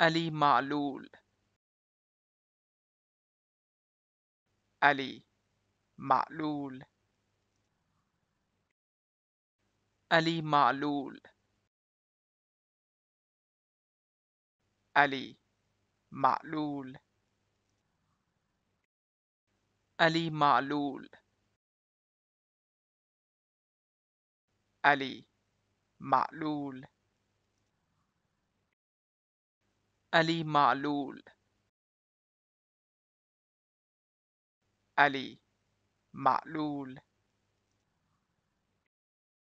علي معلول علي معلول علي معلول علي معلول علي معلول علي معلول ألي معلول ألي معلول